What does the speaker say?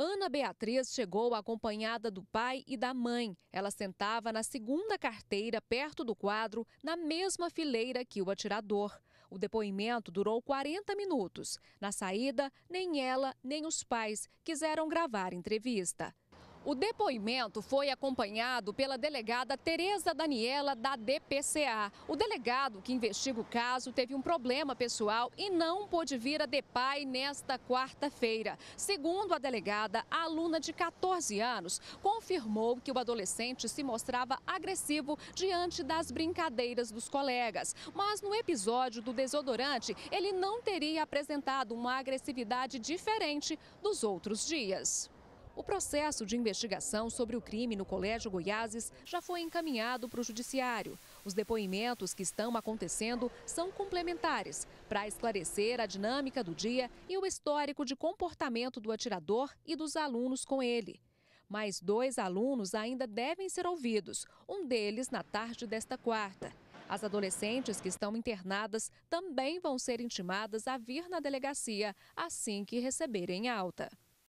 Ana Beatriz chegou acompanhada do pai e da mãe. Ela sentava na segunda carteira, perto do quadro, na mesma fileira que o atirador. O depoimento durou 40 minutos. Na saída, nem ela nem os pais quiseram gravar entrevista. O depoimento foi acompanhado pela delegada Tereza Daniela, da DPCA. O delegado que investiga o caso teve um problema pessoal e não pôde vir a DEPAI nesta quarta-feira. Segundo a delegada, a aluna de 14 anos confirmou que o adolescente se mostrava agressivo diante das brincadeiras dos colegas. Mas no episódio do desodorante, ele não teria apresentado uma agressividade diferente dos outros dias. O processo de investigação sobre o crime no Colégio Goiáses já foi encaminhado para o Judiciário. Os depoimentos que estão acontecendo são complementares para esclarecer a dinâmica do dia e o histórico de comportamento do atirador e dos alunos com ele. Mais dois alunos ainda devem ser ouvidos, um deles na tarde desta quarta. As adolescentes que estão internadas também vão ser intimadas a vir na delegacia assim que receberem alta.